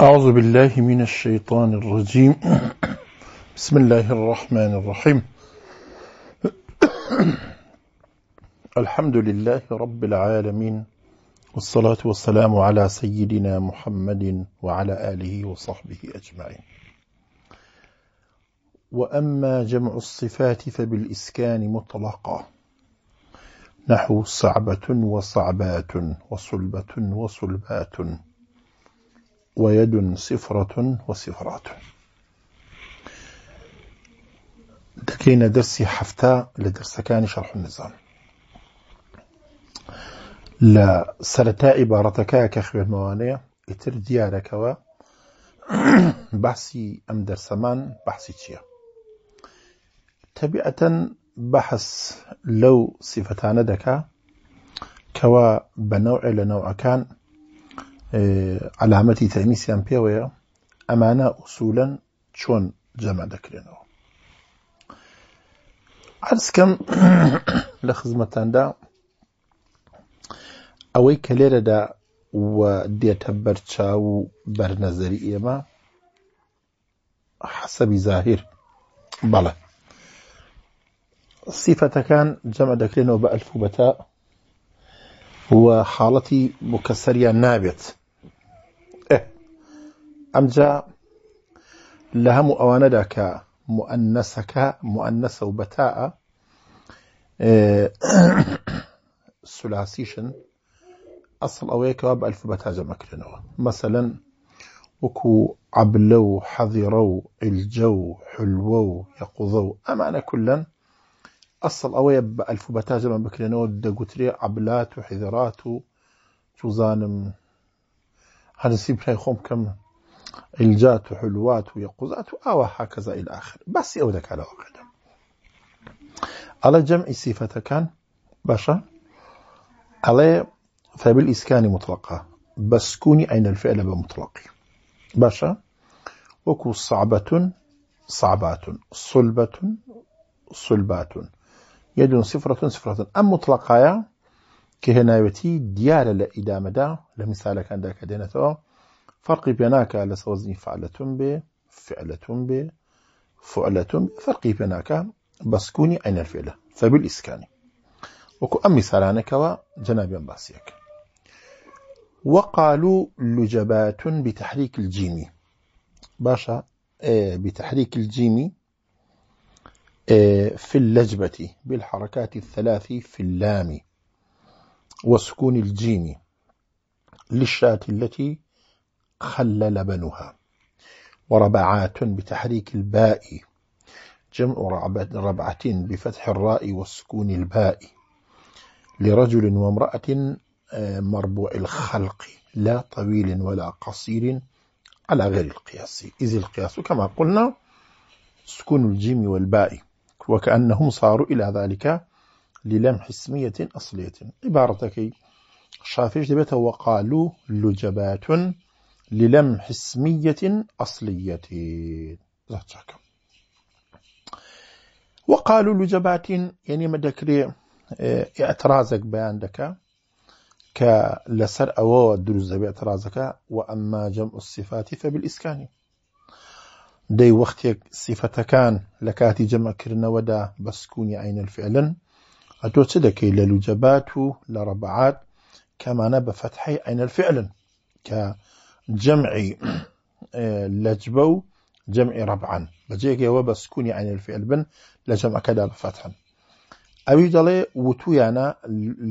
أعوذ بالله من الشيطان الرجيم بسم الله الرحمن الرحيم الحمد لله رب العالمين والصلاة والسلام على سيدنا محمد وعلى آله وصحبه أجمعين وأما جمع الصفات فبالإسكان مطلقا نحو صعبة وصعبات وصلبة وصلبات ويد صفرة وصفرات دكينا درسي حفتا لدرس كان شرح النظام لا لە سەرەتا الموانية کە خوێنمەوانەیە ئیتر بحثي ام درس من بحثي چییە؟ تەبیعەتەن بحث لو صفتان دكا كوا بنوع لنوع كان علامەتی تەنیسیان پێوەیە ئەمانە ئووسولەن چۆن جەمە دەکرێنەوە عرسکەم لە خزمەتاندا ئەوەی کە لێرەدا دێتە بەرچاو و بەرنەزەری ئێمە حەسەبی زاهر بەڵە سیفەتەکان جەمە دەکرێنەوە بە ئەلفوبەتە وحالتي مكسرية نابت اه امجا لهم اواندك مؤنسك مؤنس وبتاء اه سلاسيشن اصل اويك واب الف بتاء لنوا مثلا وكو عبلو حذرو الجو حلوو يقضو امانا كلن أصل أوي ألفوباتا زمان بكرينو دا قتري عبلات وحذرات و توزانم هذا سيبنا خوم كم إلجات وحلوات ويقوزات وآوى هكذا إلى آخر بس يودك على وقت على جمع صفة كان باشا على الإسكان مطلقة بس كوني أين الفعل بمطلق باشا وكو صعبة صعبات صلبة صلبات يد صفرة صفرة ئەم ديالة لإدامة دا لمثالة كان داك لە تو فرقي بيناك على سوزني فعلة ب فعلة ب فعلة ب فرقي بيناك بسكوني أين الفعلة فبالإسكان وكو أم ئەم میسارانەکەەوە جەنابیان باسیەکە وقالوا لجبات بتحريك الجيم باشا إيه، بتحريك الجيمي آه، في اللجبة بالحركات الثلاث في اللام وسكون الجيم للشاة التي خل لبنها وربعات بتحريك الباء جمع ربعة بفتح الراء وسكون الباء لرجل وامرأة آه، مربوع الخلق لا طويل ولا قصير على غير القياس إذ القياس كما قلنا سكون الجيم والباء وكأنهم صاروا إلى ذلك للمح اسمية أصلية عبارتك شافيش دبته وقالوا لجبات للمح اسمية أصلية وقالوا لجبات يعني مدكري آه، اعتراضك بياندك كلسر أو دروز اعتراضك وأما جمع الصفات فبالإسكان دي وەختێک سیفەتەکان لكاتي جمع كرنا ودا عینل فعلن ئەتۆ چ دەکەی لە لوجەبات و لە ڕەبعات کەمانە عين الفعل كجمع آه، لجبو جمع ربعا بجيك و جەمعی ڕەبعان بەجێگەوە بە بن لجمع كدا بفتحا أبي ئەوی وتويانا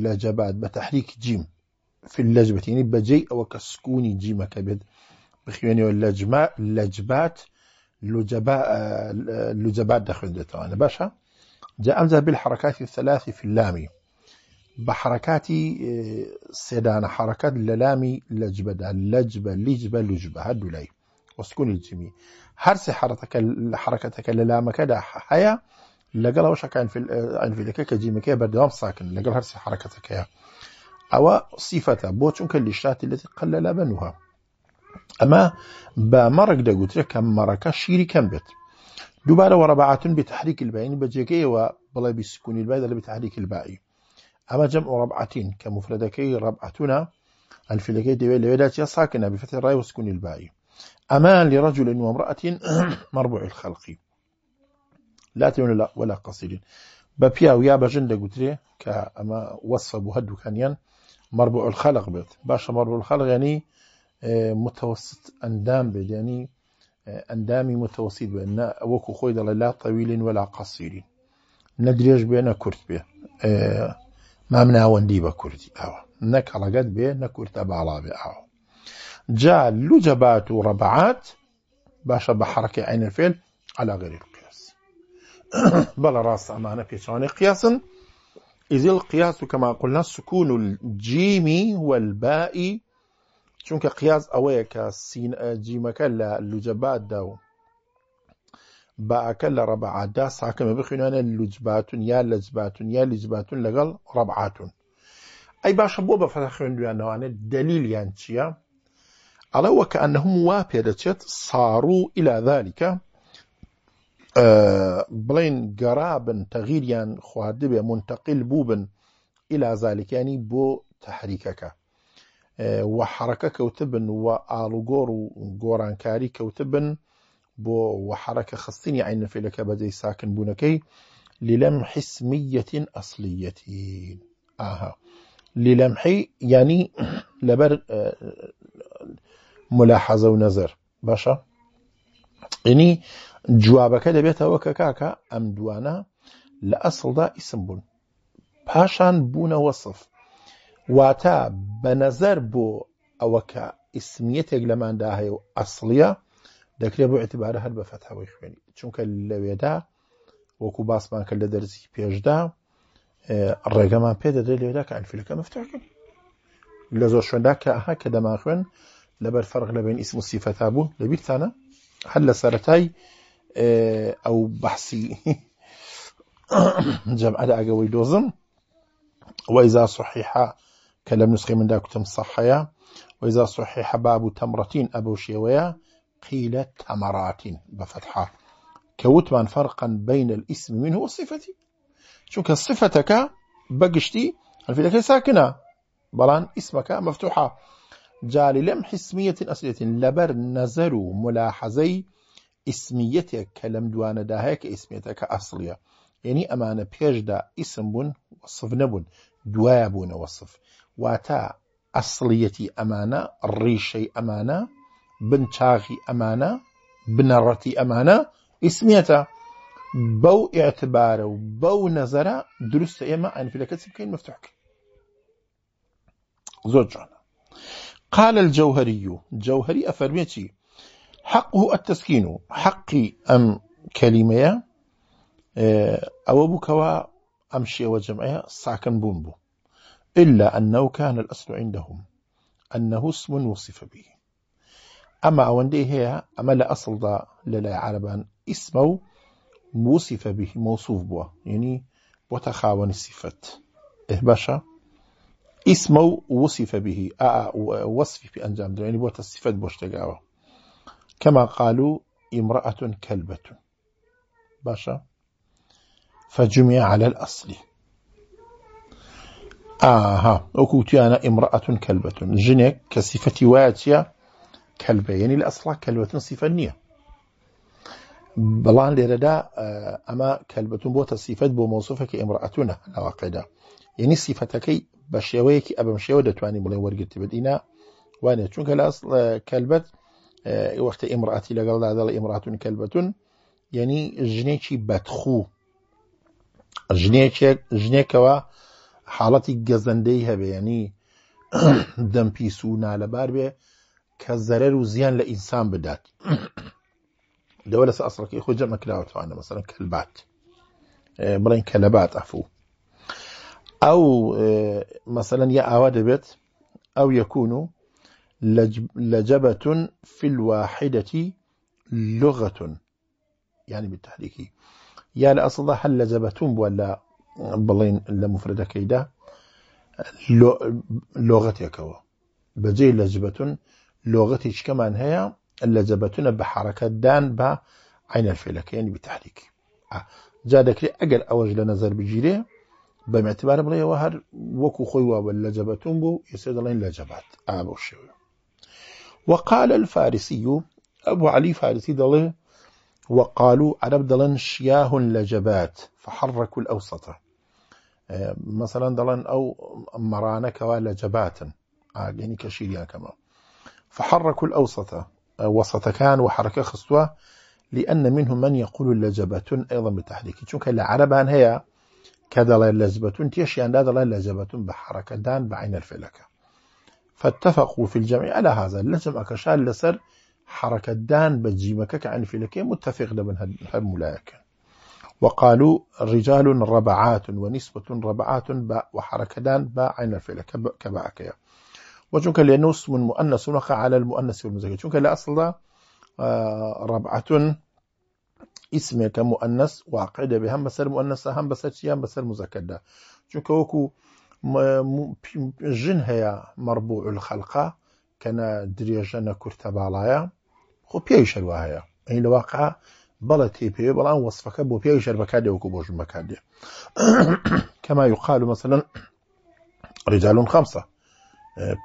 لجبات بتحريك جيم في اللجبة يعني بجي أو كسكوني جيم كبد بخيواني اللجبات لجبات لجباء لجباء داخل باشا جاء أمزه بالحركات الثلاث في اللام بحركات آه، سيدان حركات للامي لجبة لجبة لجبة لجبة هدو لي وسكون الجميع هرسي حركتك حركتك للامك دا هيا لقل وش كان في عن في لكك جيمك بردوام ساكن لقل هرسي حركتك يا أو صفة بوتشنك اللي التي قلل بنوها اما ئەمە دا مەڕێک دەگوترێت کە مەڕەکە شیری کەم بێت دووبارە وەڕەبعاتن بتحریک الباین بەجێگەیەوە بڵێ بیسکونی البای دەلە بتحريك البایی اما جمع ڕەبعاتین كمفردكي مفرەدەکەی ڕەبعتونە ئەلفلەکەی دەوێت لەوێدا چیا ساكنة بفتح الراي وسکونی البایی اما لرجل وامرأة مربوع الخلق لا تون ولا قصير بپیا و یا بەژن دەگوترێ اما وصف وەصفە هدو هەردووکانیان مربوع الخلق بيت باشا مربوع الخلق يعني آه، متوسط اندام بێت يعني، آه، اندامي متوسط متوەسیید بێن وەکو لا طويل ولا قصير ندريج درێژ كرت بيه آه، ما بێ وندي ناوەندی بە کوردی على قد بيه بێ نە کورتە باڵا بێ ئاوە جا لوجەبات و ڕەبعات باشە بە على غير القياس بەڵە ڕاست في پێچوانی قياسن إذ القياس كما قلنا سكون الجيم والباء که قیاس ئەوەیە که سین جیمەکە لجبات لوجەباتدا با باعەکە لە ڕەبعادا ساکەمە بخوێنانە لوجباتون یا لجباتون یا لجباتون لەگەڵ ڕەبعاتون ئەی باشە بۆ بە فەرە خوێندویانەوانێت دەلیلیان چییە؟ ئەڵە وەکە ئەنەهم وا پێ دەچێت ساڕوو ئیلا بلين بڵین گەڕابن تەغیریان منتقل بوبن الى بن ئیلا بو بۆ تحریکەکە وحركة كوتبن وآلوغور وغوران كاري كوتبن بو وحركة خصيني عين في لك بدي ساكن بونكي للمح اسمية أصلية آها للمحي يعني لبر اه، ملاحظة ونظر باشا يعني جوابك دا بيتا وككاكا أم دوانا لأصل دا اسم بون باشان بون وصف واتە بەنەزەر بۆ ئەوەکە ئیسمیەتێک لەماندا هەیە و ئەسڵە دەکرێت بۆ اعتبارە هەر بە فەتاوی خوێنی چونکە لەوێدا وەکو باسمان کرد لە دەرزی پێشدا اه، ڕێگەمان پێ دەدرێت لێدا کە ئەلفیلەکە مفتاکن لە زۆر شوێندا کە ئەها کە دەما خوێن لەبەر فەرق لە بین ئیسم و سیفەتا بوو لەبییرتانە هەر لە سەتای اه، ئەو بەحسی جەمعدا ئەگەوەی دۆزم وإذا صحيح كلام نسخي من داك تم صحيا وإذا صحي حباب تمرتين أبو شيوية قيل تمرات بفتحة كوتمان فرقا بين الاسم منه والصفة شو كصفتك بقشتي الفيلة ساكنة بلان اسمك مفتوحة جالي لم حسمية أصلية لبر نظر ملاحظي اسميتك كلام دوانا داهيك اسميتك أصلية يعني أمانة بيجدا اسم بن وصف نبن دوابون وصف واتا أصليتي ئەمانە الريشي ئەمانە بنتاغي امانا بنرتي امانا اسميتا بو اعتبار و نظرة درست إما انا في چ كين مفتوح زوج جوانە قال الجوهري جوهري أفرميتي حقه التسكين حقي أم كلمة آه، أو بكوا أمشي وجمعها ساكن بومبو إلا أنه كان الأصل عندهم أنه اسم وصف به أما أوندي هي أما لا أصل دا للا عربا اسمه وصف به موصوف بوا يعني وتخاون الصفات إيه باشا اسمه وصف به وصف في أنجام يعني بوت الصفات بوش كما قالوا امرأة كلبة باشا فجمع على الأصل ئاها ئەوکوتیانە ئمرأەتون کەلبەتون ژنێک کە سیفەتی وایە چیە کەلبەیەنی لە ئەسڵا کەلبەتن سیفە نییە بەڵان لێرەدا ئەمە کەلبەتون بۆتە سیفەت بۆ مۆسوفەکە ئمرأەتونە لەواقعدا یعنی سیفەتەکەی بە شێوەیەکی ئەبم شێوە دەتوانین بڵێ وەرگرتی بدینا وانێت چونکە لاس کەلبەت وەختە ئمرأەتی لەگەڵدا دەڵ ئمراتون کەلبەتون یعنی ژنێکی بەدخوو ژنێکێک ژنێکەوە حاڵەتی گەزەندەی هەبێنی دەمپیس و نالەبار بێ کە زەرەر و زیان لە ئینسان بدات لەوە لەس ئەسڵەکەی خۆ جەمەکراوەتوانە مەسەرن کەلبات بڵێن کە لەبات ئەفوو ئەو مەسەەن یە ئاوا دەبێت ئەو یەکون و لەجەبەتون فیلواحیدەتی لغەتون ینی بتحریکی یا لە ئەسڵدا هەل لە جەبەتون بووە لە بلين لا مفردة كيدا لغتي لە بزي لۆغەتی چکەمان هەیە لە جەبەتونە بە دان بە عين فێلەکەیان يعني بتحريك دەکرێت أجل أوج لە نظر بگیرێ بەمەتبار بڵێەوە هەر وەکو خۆی وابە لە جەبەتون بوو ئێستا دەڵێن لە وقال الفارسي أبو علي فارسي دله وقالوا عرب دلن شياه لجبات فحركوا الأوسطة آه، مثلا دلن او مرانا كوالا جەباتن آه، يعني كشيريا كما فحركوا الأوسط آه، وسطكان وحركة خصوة لأن منهم من يقول لجبة أيضا بالتحريك العرب العربان هي كدلا لجبة تيش لا دلا لجبة بحركة دان بعين الفلكه فاتفقوا في الجمع على هذا لجم أكشال لسر حركة دان بجيمك عن فلكه متفق لبن هالملايكة وقالوا رجال ربعات ونسبة ربعات باء وحركتان باء عين الفعل كباء وشنك لأنه اسم مؤنث وقع على المؤنث والمذكر شنك لأصل آه، ربعة اسم كمؤنث وعقيدة بهم بس مؤنث هم بس شي هم بس مذكر شنك وكو جن هي مربوع الخلقة كان دريجنا كرتبالايا خو بيش الواهية يعني الواقع بله تی پی پێوێ بەڵام وەصفەکە بۆ پێی شەربەکار دێوەکو بۆ ژن بەکار دێ کەما یقال مثلەن ڕجالون خەمسە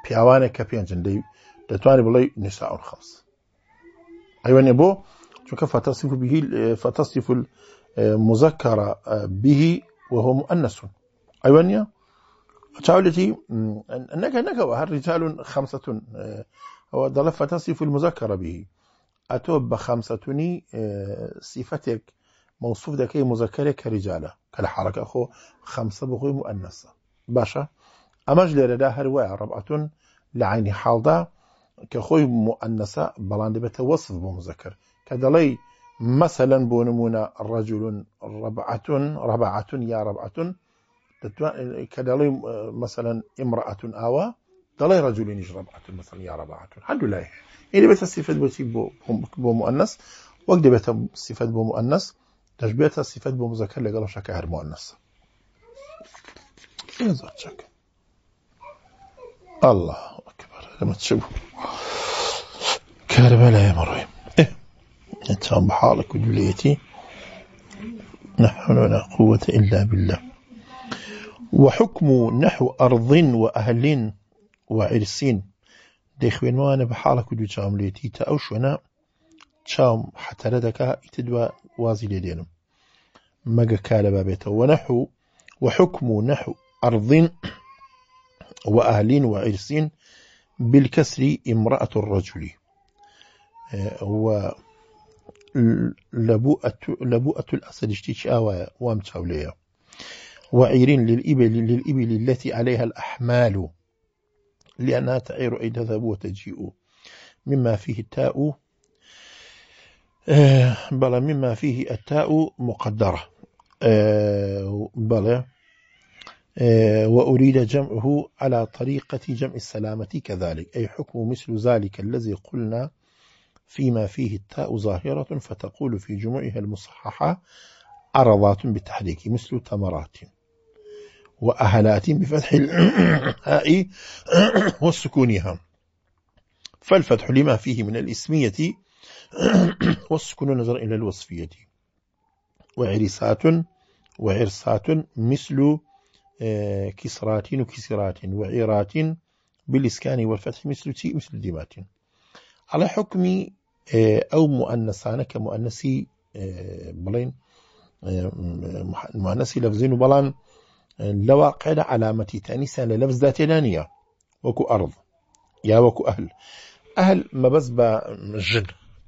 پیاوانێک کە پێنجن دەی دەتوانێت بڵێ نساون خەمس ئەیوانێ بۆ چونکە فەتەسیف به فەتەسیف مذەکەرە به انسون مؤنس أيوة نيا تاولتي أنك و هر رجال خمسة و ضل فتصف المذكر به آه، أتو بخمسة توني آه، صفتك موصوف دكي مذكره كرجالة كالحركة حركة خو خمسة بخوي مؤنسة باشا أمجل لرده هر وعي ربعة لعين حال دا كخوي مؤنسة بلان دبت وصف بمذكر كدلي مثلا بونمونا رجل ربعة ربعة يا ربعة كدلي آه، مثلا امرأة آوى دلي رجل يجربعة مثلا يا ربعة الحمد لله إجابتها الصفات بمؤنث وجدبتها الصفات بمؤنث تشبيهتها الصفات بمذكر لجل شكا غير مؤنث يظهر شكل الله أكبر لما تشبه كربلاء يا مروان إيه أنت بحالك وجليتي نحن ولا قوة إلا بالله وحكم نحو أرض وأهل وعرسين دەیخوێنمەوانە بە حاڵەکو دوو چاوملێتی تا ئەو شوێنە چاوم حەتەرە دەکا ئیتە دووە وازی لێ دێنم مەگە کالە بابێتەوە وەنەحو وحكم نحو أرض وأهل وعرس بالكسر امرأة الرجل و لبوءة, لبوءة الأسد اشتيش آوايا وامتاوليا وعير للإبل للإبل التي عليها الأحمال لأنها تعير أي تذهب وتجيء مما فيه التاء آه، بلى مما فيه التاء مقدرة آه، بلى آه، وأريد جمعه على طريقة جمع السلامة كذلك أي حكم مثل ذلك الذي قلنا فيما فيه التاء ظاهرة فتقول في جموعها المصححة عرضات بالتحريك مثل تمرات وأهلات بفتح الهاء وسكونها فالفتح لما فيه من الإسمية والسكون نظر إلى الوصفية وعرسات وعرسات مثل آه، كسرات وكسرات وعيرات بالإسكان والفتح مثل تي مثل ديمات على حكم آه، أو مؤنسان كمؤنسي آه، بلين مؤنسي لفظين بلان لواقع واقع لە علامەتی تەنیسان لە لەفزدا تێدا نییە وەکو ئەڕض أهل أهل ئەهل ئەهل جن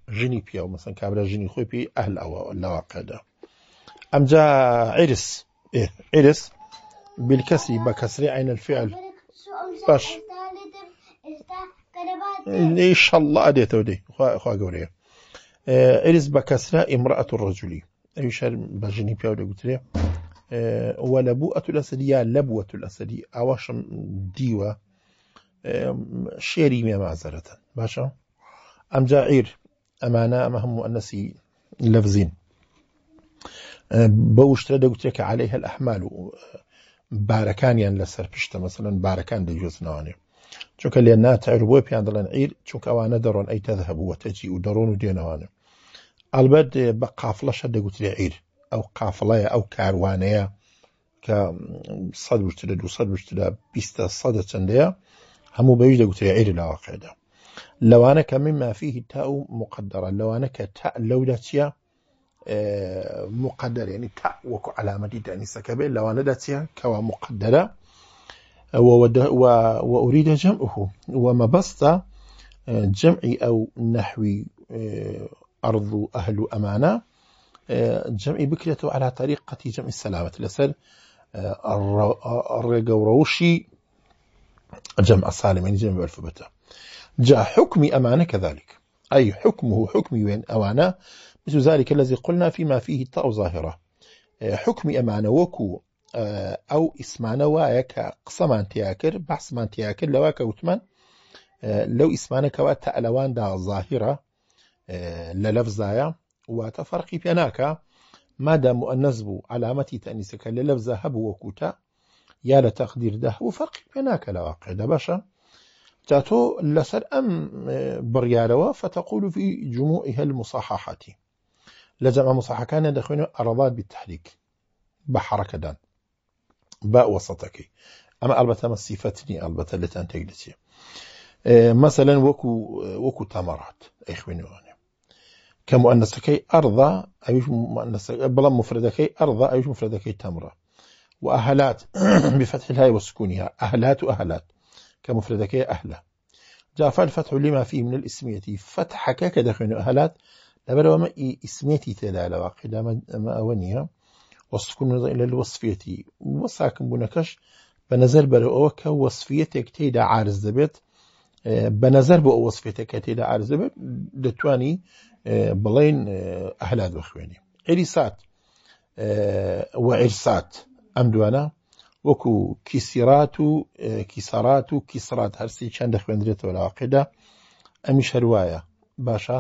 جني بيا مثلا پیا جني مەسن کابرا ژنی خۆی پێی ئەهل ئەوە لە واقعدا ئەمجا عرس إيه، عرس بالكسر بكسر عين الفعل باش ان شاء الله اديته دي خوا خوا إيه عرس بكسره امراه الرجل اي أيوة شر بجني بيو دغتري آه، ولبوءة الأسدية لبوة الأسدية ئەوەشم دیوە شێری مێمازەرەتەن باشە ئەمجا هم مؤنسي ئەمە بوش ئەنەسی لەفزین بە عليها الأحمال آه، باركان يعني لسر بشتا مثلا باركان دي جوز نواني بارەکان دەجوێزنەوانێ چونکە لێ ناتەر بۆ پێیان شوكا وانا درون اي تذهب وتجي ودرون دەڕۆن و دێنەوانە ئەلبەت آه، بە قافلەشە دەگوترێ عير ئەو قافڵەیە ئەو کاروانەیە کە سەد وشترە دو صد وشترە بیستە همو بیش دو بەویش عیر لواقع دا لوانه که مما فیه تا او مقدره لوانه که تا لەودا چییە مقدر یعنی تا وەکو علامەتی دانیسەکە بێت لەوانەدا چیە و و وأريد جمعه ومبسط جمعي أو نحوي أرض أهل أمانة جمع بكرته على طريقة جمع السلامة لسر آه، آه، الرقوروشي جمع السالم يعني جمع بالفبتة جاء حكم أمانة كذلك أي حكمه حكم وين أمانة مثل ذلك الذي قلنا فيما فيه التاء ظاهرة آه، حكم أمانة وكو أو اسمانة وايك قسمان تياكر بحثمان تياكر لواك وثمان لو اسمانك كواتا ألوان دا ظاهرة للفظايا واتە فەرقی پێناکە مادام و ئەنەز بوو علامەتی تەنیسەکە لە لەفزە هەبوو وەکوتە یا لە تەخدیردا هەبوو فەرقی پێناکە لە واقعدا بەشە تا تۆ لەسەر ئەم بڕیارەوە في جموعها المصححات لە جەمع مصححەکانە دەخوێنەوە ئەڕەبات بالتحریک بە حرەکەدان با وەسەەکەی ئەمە ئەلبەتە مە سیفەت نی ئەلبەتە لەتان تێک دەچێت آه، مثلەن وەکو آه، وەکو تەمەڕات كمؤنثكي أرضى أيش مؤنث بلا مفردكي أرضى أيش مفردكي تمرة وأهلات بفتح الهاء وسكونها أهلات وأهلات كمفردكي أهلة جاء الفتح لما فيه من الإسمية فتحك كدخل أهلات لبل وما إسميتي تلا لواقع ما أونيها والسكون إلى الوصفية وساكن بنكش بنزل بل أوك وصفيتك تيدا عارز دبيت بە نظر بۆ ئەوە سفێتەکە تێدا ئارزە دەتوانی بڵێن ئەهلات بخوێنی عێریسات وعێرسات ئەم دوانە وەکو کیسیرات و کیسەرات و کیسرات هەرسی چەند دەخوێندرێتەوە لاقیدا ئەمی شەروایە باشە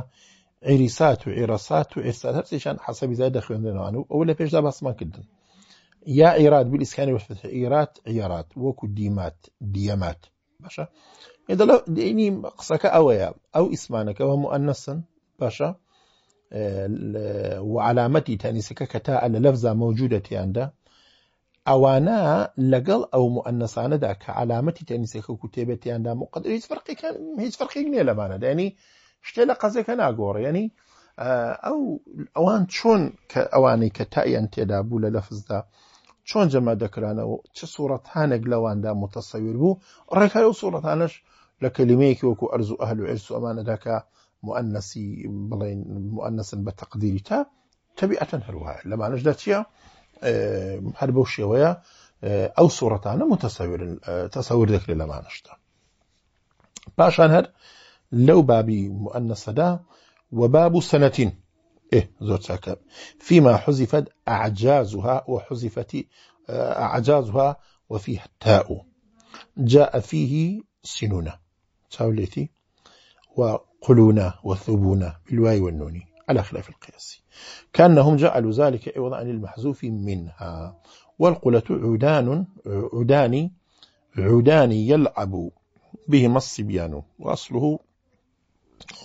عێریسات و عێرەسات و ئێستاد هەرسێکیان حەسەبی زای دەخوێندنەوە و ئەو لە پێشدا باسمان کردن یا ئێرات بیلیسکانی وەفت ئێرات عێرات وەکو دیمات دیەمات باشە دەڵ دێنی قسەکە ئەوەیە ئەو ئیسمانەکەەوە موەنەسن باشە وعلامەتی تەنیسەکە کە تا لە لەفزا مەوجودەتیاندا ئەوانە لەگەڵ ئەو موەنەسانەدا کە علامەتی تەنیسەکە و تێبێتیاندا مقدر هیچ فەرقیکە هیچ فەرقیک نییە لەمانە دێنی شتێ لە قەزەکە ناگۆڕێنی ئەو ئەوان چۆن کە ئەوانەی کە تایان تێدا بوو لە لەفزدا چۆن جەمە دەکرانەوە چه سوورەتانێک لەواندا متەسەویر بوو ڕێکای و سوورەتانش لكلميك وكو أرزو أهل عرس ئەهل و عرس بلين مؤنسا مؤنسی تا مؤنسن بە لما تا تەبیعەتەن آه، هربو شوية آه، أو هەر بەو شێوەیە ئەو سوورەتانە متەسەورن آه، تەسەور دەکرێت لەمانشتا پاشان هەر لەو بابی وباب سنة إيه زوج ساكب فيما حذفت أعجازها وحذفت أعجازها وفيها التاء جاء فيه سنونة تاوليتي وقلونا وثبونا بالواي والنون على خلاف القياس كأنهم جعلوا ذلك عوضا عن المحذوف منها والقلة عدان عداني عداني يلعب بهما الصبيان وأصله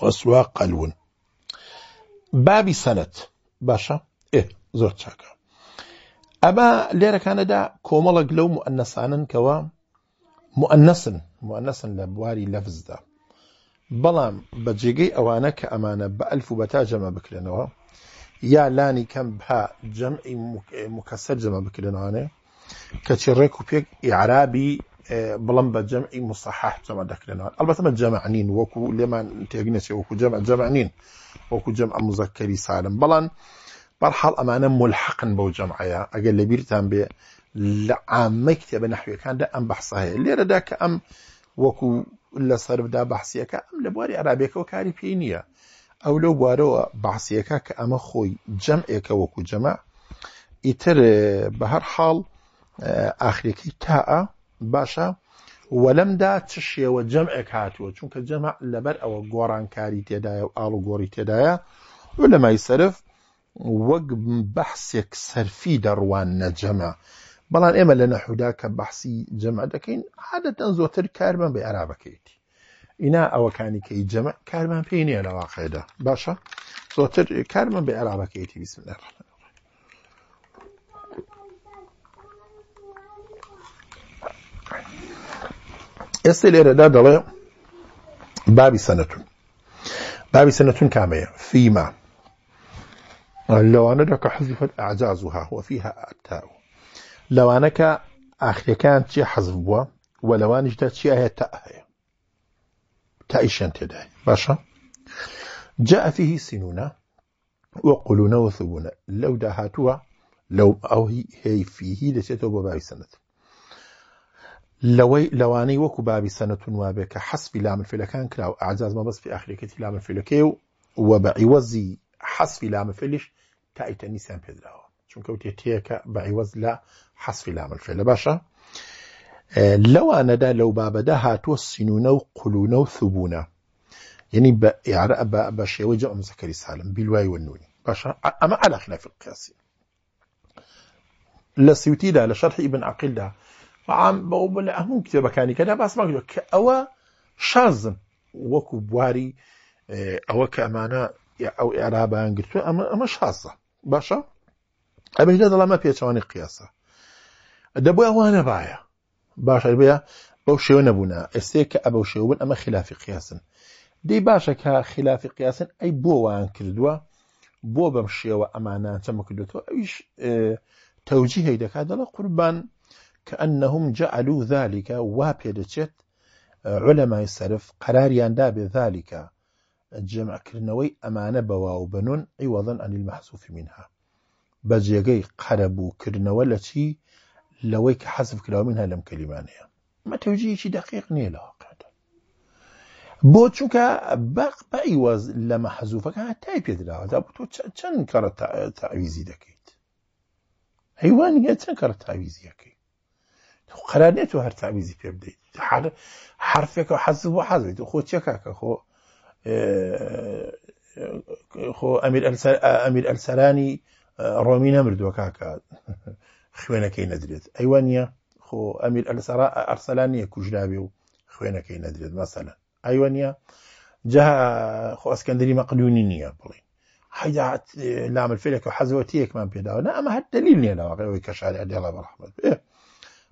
وأصلها قلو باب سنة باشا إيه زرت زور تشاكا ئەما لێرەکانەدا کۆمەڵک لەو مؤنەسانن كوام مؤنسن مؤنسن لە بواری لەفزدا بەڵام بە جێگەی ئەوانە کە ئەمانە بە ئەلف و بەتا جەمە بکرێنەوە یا لانی کەم بها جەمعی مکەسەر جەمە بکرێنوانێ کەچی ڕێک و پێک عرابی بڵم بە جەمعی مصحح جەمە دەکرێنەوە ئەلبەتەمە جەمعنین وەکو لێمان تێگنێتی وەکو جەمع جەمعنین وەکو جەمع مزەکەری سالم بەڵان بەرحاڵ ئەمانە ملحقن بەو جەمعەیە ئەگەر لەبییرتان بێ لە عامەی کتێبە نەحویەکاندا ئەم بەحساهەیە لێرەدا کە ئەم وەکو لە سەردا بەحسیەکە ئەم لە بواری عرابێکەوە کاری پێی نییە ئەو لەو بوارەوە بەحسیەکە کە ئەمە خۆی جەمێکە وەکو جەمە ئیتر بە هەر حاڵ ئاخرەکەی تاە باشە وەلمدا چ شێوە جەمعێک هاتووە چونکە جەمع لەبەر ئەوە گۆڕانکاری تێدایە و ئاڵ و گۆری تێدایە و لەمای سرف وەک بەحسێک سەرفی دەڕوان نەجەمە بلان ئێمە لە نەحودا کە بەحسی جەمع دەکەین عادەتەن زۆرتر کارمان بە عرا بەکەیتی ئینا ئەوەکانی کەی جەمع کارمان پێ نیە لە واقعدا باشە زۆرتر کارمان بە عرا بەکەیتی بسم ئێستا لێرەدا دەڵێ بابی سەنەتون بابي سنة كامية فيما لو أنا لك حذفت أعجازها وفيها التاء لو لوانك اخر كان تشي حذف بوا ولوان جدا تشي هي تاء هي تاء انت باشا جاء فيه سنونا وقلونا وثبونا لو دهاتوا لو او هي هي فيه لسيتو بابي سنه لو لواني وكو بابي سنه وابك حسب لام الفلكان كلاو اعزاز ما بس في اخر كتي لام الفلكيو وبعوزي حسب لام الفلش تاء تنسان بيدراو چونکە وتێتەیەکە بەعیوەز لە حەسفی لامەلفێ لە باشە اه، لو لەو بابەدا هاتووە سینوونە و قولونە و ثبونا یعنی بە یاعرە بە و جە ئەمزەکەری سالم و ونونی باشە اما على خلاف القياس لە دا لە شەرحی ئیبن عقیلدا عام بەو کانی هەموو باس ما باسماکرۆ که ئەوە شازن وەکو بواری اه، ئەوە کامانا ئەمانە ئەو ئێرابیان گرتووە ئەمە ئەمە أما لە دەڵامە پێچوانی قیاسە دەبووە ئەوە نەبایە باشە بێ بەو شێوە نەبوونا ئێستێ کە ئە بەو شێوەبن ئەمە خلافی قیاسن دەی باشە کە خلافی قیاسن ئەی بۆوان کردووە بۆ بەم بمشي ئەمانان چەمە کردوێتەوە ئەویش تەوجی هەی دەکات دەڵە قوربان کە ئەنەهم جەعلو ذالیکە وا پێ دەچێت علەمای سەرف قەراریاندا بێ ذالیکە جمعکردنەوەی بنون عوضا عن المحسوف منها بە جێگەی قەرەبووکردنەوە لە چی لەوەی کە حەزف کراوین هەلم کەلیمانەیە مەتەوجیەکی دقیق نییە لە واقعات بۆ چونکە بەق بەیوەز لەمە حەزوفەکە تای پێدراوە دا تۆ چەند کەڕە تاویزی دەکەیت حیوان هەیە چەند کەڕە تاویزیەکەی قرار نێت و هەر تاویزی پێ بدەیت حرفێکە حەزب بۆ حەزیت خۆ چێکاکە خۆ خۆ ئەمیر ئەمیر ئەلسەرانی ڕۆمی نەمردووە کاکات خوێنەکەی نەدرێت ئەیوە نیە خۆ ئەمیر ئەلسرا ئەرسەلان نیە کوژدابێ و خوێنەکەی نەدرێت مەسەلە ئەیوە نیە جا خۆ ئەسکەندری مەقلونی نییە بڵین حیدات لامل فێرێکە حەزەوەتیەکمان پێداوە ئەمە هەر دلیل نێنەوەەوەی کە شاری دێڵە بەڕحمت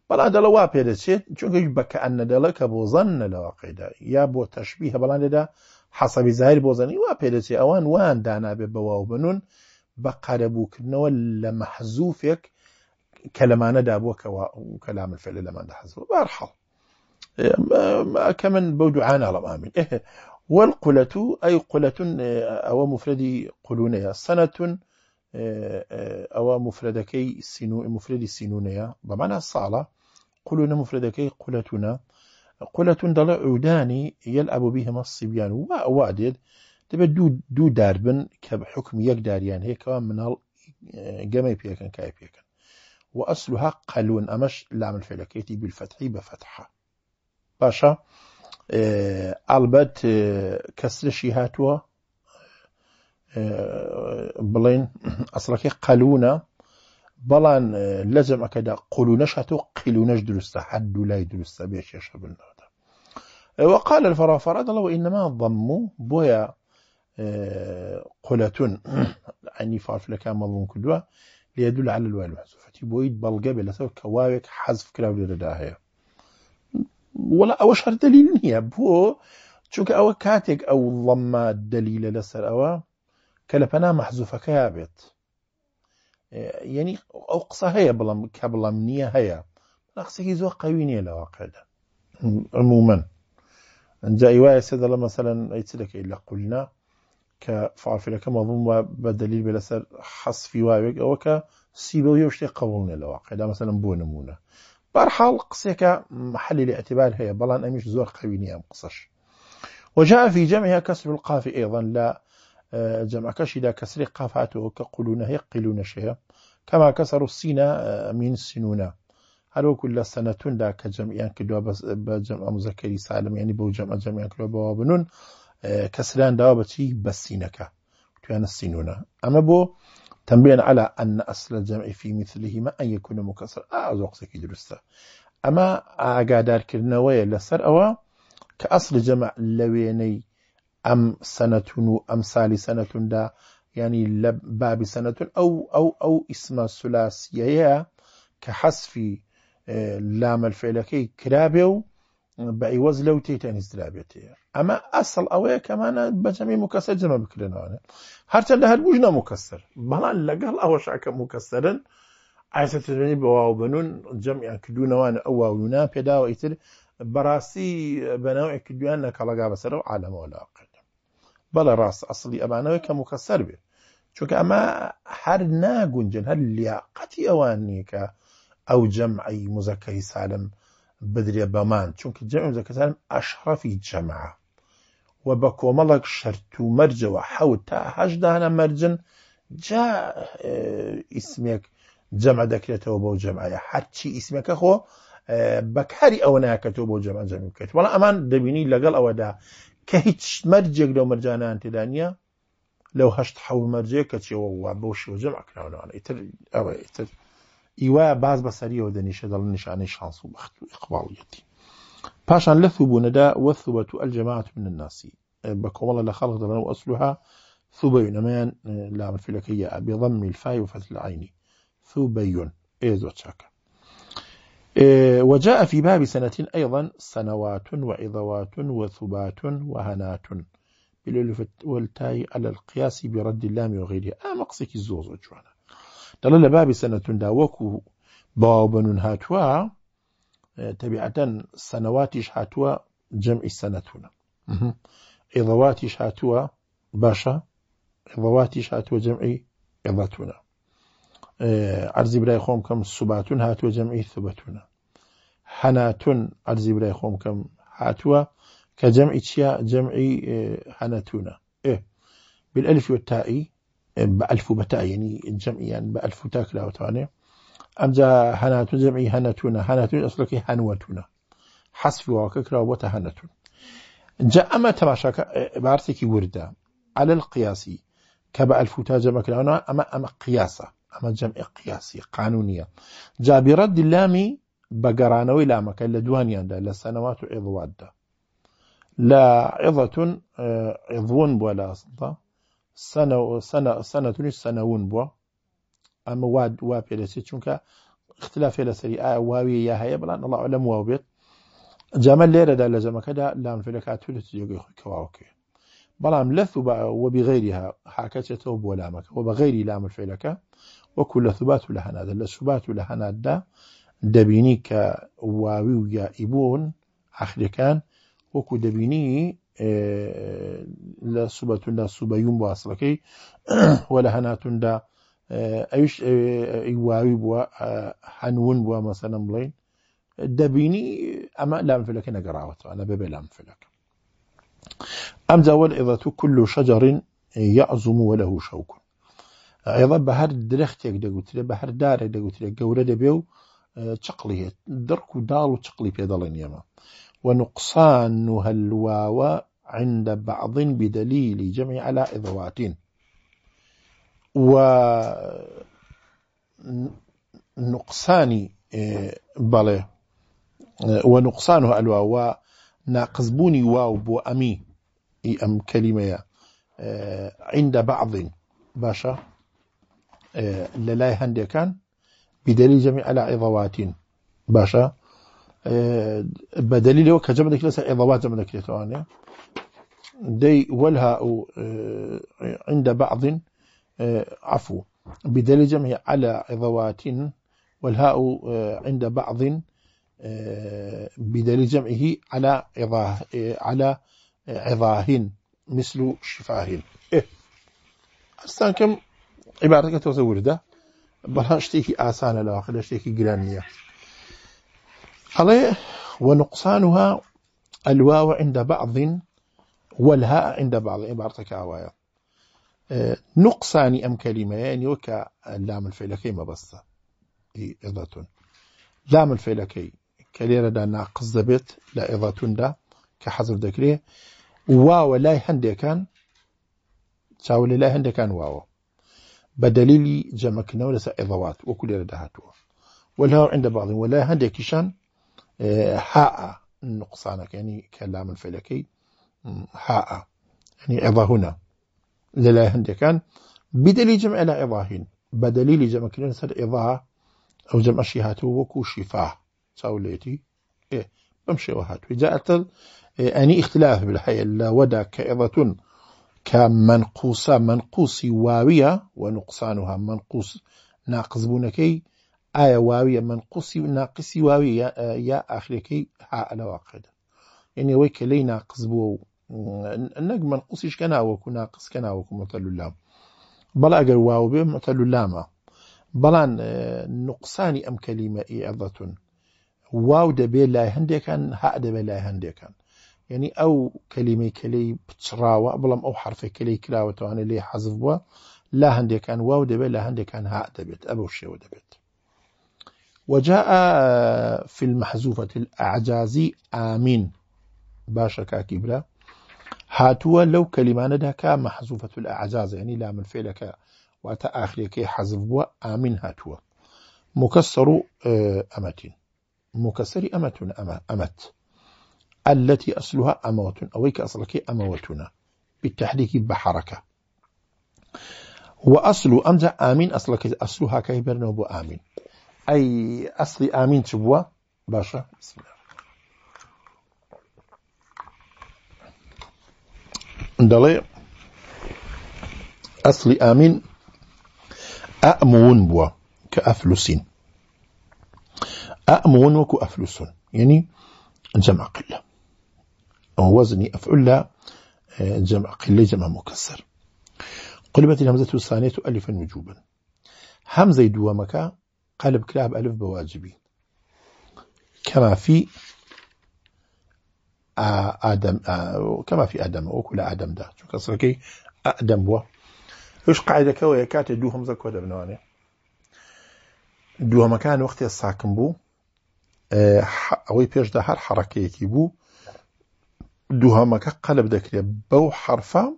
بەڵا دەڵە وا پێدەچێت چونکەش بەکە ئەنە دەڵە کە بۆ زەن لەواقعیدا یا بۆ تەشببی هە بەڵان لێدا حەسەبی زایر بۆ زەنی وا پێدەچێت ئەوان وان دانابێت بەواو بنون بە قەرەبووکردنەوە لە مەحزوفێک کە لەمانەدا بووە کەەوە کەلام الفعل لەماندا حذوف بارحەڵ إيه، كمن بودو عانا إيه والقلة أي قلة إيه، أو مفرد قلونيا سنة إيه، أو مفردكي سنو مفرد سينونيا بمعنى الصالة مفرد مفردكي قلتنا قلة دل عوداني يلعب بهما الصبيان وأوادد دەبێت دوو داربن بن کە بە حکم من هەیەەوە آه، مناڵ گەمەی پێکەن کای پێکەن و ئەسلها قەلون ئەمەش لامل فێلەکەیتی بیلفتحی بە فتحە باشە ئالبەت آه، کەسرشی آه، هاتووە بڵێن ئەسڵەکەی قەلوونە بەڵان لە جەمەکەدا قلونەش هاتوو قیلونەش دروستە حد و لای دروستە بێ کێشە بنەوەدا وقال الفرافرة الله وإنما ضموا بويا قولەتون عنی فافلەکان مەڵون کردووە لێدول على الوال محذوفەتی بۆیت بەڵگە بێ لەسەر کەواوێک حەزف کرا لێرەدا هەیە وڵا ئەوە شەر دلیل نییە بۆ چونکە ئەوە کاتێک ئەو لەمما دلیلە لەسەر ئەوە کە لە پەنا مەحزوفەکەیا بێت یعنی ئەو قسە هەیە بڵم کە بڵم نییە هەیە قسێکی زۆر قەوی نییە لە واقعدا عمومەن جای وایە سێ دەڵە مەسەەن ئەی چ دەکەی لە قولنا کە فافلەکە مەڵوم ضم بدليل بلا سر حص في وابق أو کە سی بە الواقع شتێک قەوڵ نێ لەوە قەدا مەسەلم بۆ نمونە بەرحاڵ قسێکە محلی لە اعتبار هەیە بەڵام وجاء في جمعها كسر القاف أيضا لا جمع كشدا كسر قافاته هي يقلون شيئا كما كسر السين من سنونا هل كل سنة لا كجمع كدوا بجمع مزكري سالم يعني بو جمع جمع كدوا بوابنون کەسران داوا بەچی بەسینەکە توانە سینونە ئەمە بۆ تەمبێن على أن أصل الجمع في مثلهما أن يكون مكسر أعزو قصك درسته أما أعقادار كرنوية لسر أو كأصل جمع لويني أم سنة أم سالي سنة دا يعني لباب سنة أو أو أو اسم ثلاثية كحذف لام الفعل كي كرابيو بەعیوەز لەو تێتەنیسترا بێتەیە ئەمە ئەسڵ ئەوەیە کەمانە بەجەمی مکەسەر جمە بکرێنەوەە هەرچەند لە هەربووش نە مکەسەر بەڵام لەگەڵ ئەوە شاکە مکەسەرن ئایسەترێنی بەواو بنون جەمیان کردوونەوەوانە ئەو واونا پێداوە ئیتر بەڕاستی بەناو ئەکردویان لە کەڵگا بەسەرەوە عالەمەوە لاقرد بەڵە ڕاست ئەسڵی ئەمانەوەی کە مکەسەر بێت چونکە ئەمە هەر ناگونجن هەر لیاقەتی ئەوان نییە کە ئەو جەمعی مزەکەی سالم بدرێ بەمان چونکە جەم دەکەزانم ئەشخافی جەماع و بە کۆمەڵک شەرت و مەرجەوە حەوت تا هەشدانە مەرجن جا ئیسمێک جەمە دەکرێتەوە بۆ جەمایە هەرچی ئیسمەکە خۆ بەکاری ئەوە ناکەتەوە بۆ جەمان جەمی بکەیت وەڵە ئەمان دەبینی لەگەڵ ئەوەدا کە هیچ مەرجێک لەو مەرجانان تێدانە لەو هەشت حەو مەرجێک کە چێوە بۆ شێوە جەمعکراونەوەن ئیتر ئەوە ئیتر ایوا إيوة، باز بسری سەریەوە دەنیشە دل نیشانەی شانس و بەخت و ئەقباڵیەتی پاشان لثو ثوبوونەدا وەثوبەت و الجماعت من الناسی بە کۆمەڵە لە خەڵق دەڵێن و ئەسلوها ثوبەیونەمەیان لامەفیلەکەیە ئەبێڵم الفای و فەت لە عینی ثوبەیون ئێ إيه زۆر چاکە وجاء في باب سنة أيضا سنوات وعظوات وثبات وهنات بالألف والتاء على القياس برد اللام وغيرها آه مقصك الزوز وجوانا دەڵێ لە بابی داوكو وەکو هاتوا آه، بنون هاتووە هاتوا جمع هاتووە جەمعی سەنەتونە ئێڵەواتیش هاتووە باشە ئێڵەواتیش هاتووە جەمعی ئێڵەتونە ئەرزی آه، برای خۆم کەم سوباتون هاتووە جەمعی ثبەتونە هەناتون ئەرزی برای خۆم کەم هاتووە کە جەمعی چیە آه، جەمعی إيه. بالألف والتائي بألف بەتا يعني جمعيا يعني بألف ئەلف تا کراوەوانێ ئەمجا هەناتون جەمعی هەنەتونە هەناتون ئەسلەکەی هەنوەتونە حەسفی واکە کراوە بۆتە هەنەتون جا ئەمە تەماشاکە بارسێکی على القياسي كبا ألف تاج مكلانا أما أما قياسة أما جمع قياسي قانونية جا برد اللام بقرانوي لامك دواني دا لسنوات عضوات لا عظة عضون ولا صدى سەنەتونی سەنەون بووە ئەمە وا وا پێدەچێت چونکە اختلافێ لەسەری ئایا واوی یا هەیە بڵان ئەڵ ئەلم واوێت جامە لێرەدا لە جەمەکەدا لامفلە کاتولێت جێگەی خۆی کەواوکێ بەڵام لەث و وەبی غیری حاکەچێتەوە بۆ لامەکە و بە غیری لامەفێلەکە وەکو لە ثبات و لە هەنادا لە شوبات و لە هەناددا دەبینی کە واوی و یا ئیبوون ئاخریەکان وەکو دەبینی لە سوبەتوندا سوبەیون بۆ ئاسڵەکەی وە لە هەناتوندا ئەوش واوی بووە هەنون بووە مەسەنم بڵین دەبینی ئەمە لامفلەکە نەگەڕاوەتەوە ئەە ببێ لامفلەکە ئەم جاوە ئێڵەت و کل و شەجارین یعزوم وە لە هوشەوکن ئێڵە بە هەر درەختێک دەگوترێ بە هەر دارێک دەگوترێت گەورە دەبێ و چقلی هەیە دڕک و داڵ و چقلی پێدەڵێن ئێمە ونقصانها الواو عند بعض بدليل جمع على إضوات ونقصان بله ونقصانها الواو ناقص واو بو أمي أم كلمة عند بعض باشا للاي هندي كان بدليل جمع على عضوات باشا بدليل هو كجمع جە بدەکرێت سەر جمع جە بدەکرێتوانێ دي ولها اه، عند بعض اه، عفو بدليل جمع على عضوات والهاء اه، عند بعض بدليل جمعه على عضاه على عضاه مثل شفاه إيه. استان كم عبارة توزورده بلان شتيكي آسانه لا شتيكي جرانيه عليه ونقصانها الواو عند بعض والهاء عند بعض عبارتها إيه، كاوايا إيه، نقصان أم كلمة يعني وكا لام الفعلكي ما بس إيه، إضاءة لام الفعلكي كليرة دا ناقص زبيت لا إضاءة دا كحذف ذكري واو لا هندي كان لا هندي كان واو بدليل جمكنا جەمەکردنەوە اضاءات ئێڵەوات دا لێرە والهاء عند بعض ولا هندي كيشان حاء نقصانك يعني كلام الفلكي حاء يعني هنا للا كان بدليل جمع لا إضاهين بدليل جمع كلنا سر إضاء أو جمع شهاته وكو شفاه ساوليتي إيه بمشي وهات وجاءت إيه، أني اختلاف بالحياة لا ودا كعظة كمنقوصة منقوص واوية ونقصانها منقوص ناقص بونكي ئایا واویە من قوسی و ناقسی واوی یا ئاخرەکەی حالەواقعدا یعنیەوەی کە لی ناقز بووە و نەک من قوسیشکە ناوەکو ناقسکە ناوەکو مەتەلولام بەڵا ئەگەر واو بێ مەتەلولامە بەڵان نقصانی ئەم کەلیمە ئەڵەتون واو دەبێ لای هەندێکان ها دەبێ لای هەندێکان یعنی ئەو کەلیمەی کەلەی پچراوە بڵام ئەو حرفێک کەلەی کراوەتوانێت لێ حەزف بووە لا هەندێکان واو دەبێت لە هەندێکان ها دەبێت ئەبەو شێوە دەبێت وجاء آه، في المحذوفة الأعجازي آمين باشا كاكبرا هاتوا لو كلمة كا محذوفة الأعجاز يعني لا من فعلك وأتى آخرك حذف آمين هاتوا مكسر آه، أمت مكسر أمت أمت التي أصلها أموت أويك أصلك أموتنا بالتحريك بحركة وأصل أمزع آمين أصلك أصلها كيبرنا آمين أي أصل آمين تبوا باشا بسم الله دلي ئامین آمين أأمون بوا كأفلسين أأمون وەکو ئەفلوسون يعني جمع قلة وزني أفعل آه، جمع قلة جمع مكسر قلبت الهمزة الثانية ألفا وجوبا همزة دوامك قلب كلاب ألف بواجبي كما في آدم كما في آدم وكل آدم ده شو كسركي آدم بوا إيش قاعدة كوي كات دوهم ذا كودا بنوانه دوهم مكان وقت الساكن بو ئەوەی ده هر حركة بوو دوهم كا قلب ذكر بو کە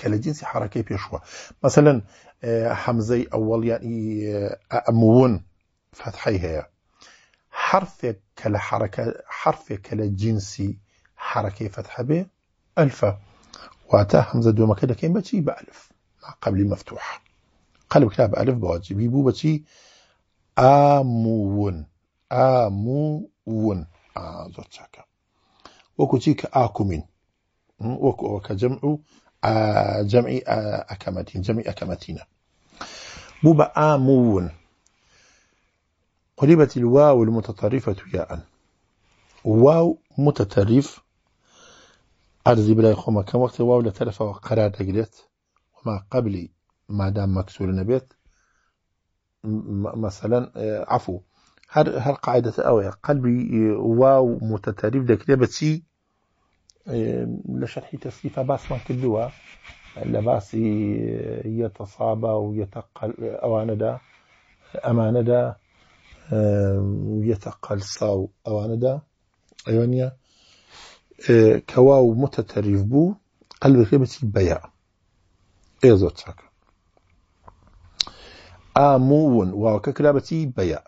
كلا جنس حركة بيشوا مثلاً آه، حمزي أول يعني آه، أمون فتحي هي حرفك كلا حركة حرفك كلا جنسي حركة فتحة به ألفا واتا حمزة دوما كده كين بتشي بألف مع قبل مفتوح قلب كتاب ألف بواجي بيبو بتشي آمون آمون آه زوت شاكا وكو تيك آكومين وكو وكجمعو آه، جمعي ئەکەمەتین آه، جمعي ئەکەمەتینە بوو بە قلبت الواو المتطرفة ياء واو متطرف أرزي بلا يخوما كم وقت واو لترفع وقرار تقريت وما قبلي ما دام مكسور نبيت مثلا آه، عفو هر هر قاعدة أوي قلبي واو متطرف دكري بتسي إيه، لە شەرحی تەسلیفە باسمان کردووە لە باسی یەتەسابە أو أندا ئەمانەدا یەتەقەلسا إيه، يتقل صاو أو أندا أيونيا إيه، كواو متتريف بو قلب بچی بەیە ئێ زوت چاکە آمون واو كلابتي بياء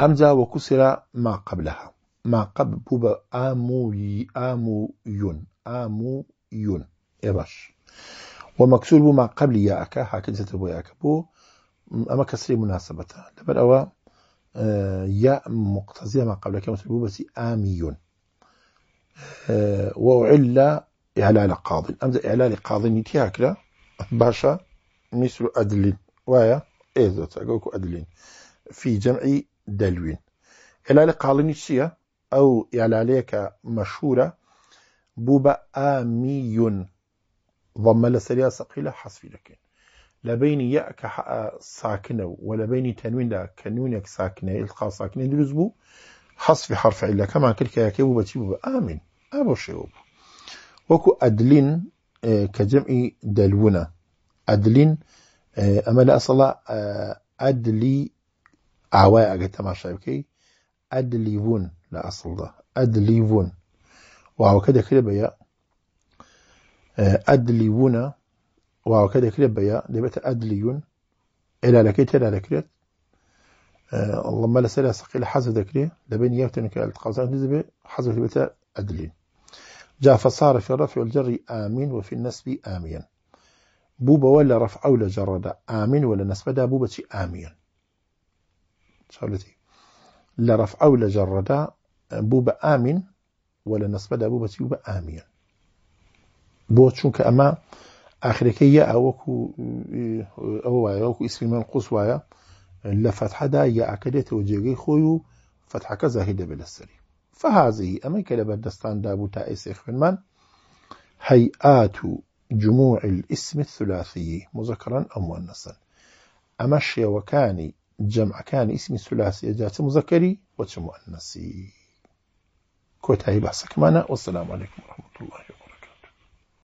ئەمجا وەکو سرا ما قبلها معقب بوبا آمو آمو يون آمو يون إباش ومكسور بو معقب لي ياك هكذا بو ياك بو أما كسري مناسبة لبر أوا آه، يا مقتضية ما قبل مثل بو بس آميون آه، وعلا إعلال قاضي أمزا إعلال قاضي نيتي لا باشا مثل أدلين ويا إذا إيه تقولك أدلين في جمع دلوين إعلال قاضي نتياك أو يعني عليك مشهورة بوبا آميون ضم لسريا سقيلة حصفي لكن لبين يأك ساكنة ولبين تنوين دا كنونك ساكنة إلقاء ساكنة دروز بو حصفي حرف علا كما كلك يكي بوبا بوبا آمين أبو شيوب وكو أدلين آه، كجمع دلونة أدلين آه، أما لا أصلا آه، أدلي أعواء أجتمع شابكي أدليون أصل ده أدليفون وهو كده كده بيا آه، أدليفون وهو كده كده بيا بيت أدليون إلى لكيت إلى لكيت أه اللهم لا سلا سقيل حزر ذكري لبين يفتن قوزان نزبة حزر بيت أدلين جاء فصار في الرفع والجر آمين وفي النسب آميا بوبا ولا رفع ولا دا آمين ولا نسب دا بوبا شي آميا شالتي لا رفع ولا بوو بە ولا وە لە نسبەدا بوو بەچی و بە ئامیە بۆ چونکە ئەمە ئاخرەکەی یە ئەوەکو ئەو وایە وەکو ئیسلیمان قوس وایە لە فەتحەدا یاعکە دێتەوە جێگەی خۆی و فەتحەکە زاهی دەبێت لەسەری فەهازی ئەمەی کە لە بەردەستاندا بوو تا ئێسێ خوێنمان هەیئات و جموع الاسم الثلاثي مذكرا أو مؤنثا أمشي وكاني جمع كان اسم الثلاثي جات مذكري وتمؤنثي ko ta yi ba sakamana wasu alaikum rahmatullahi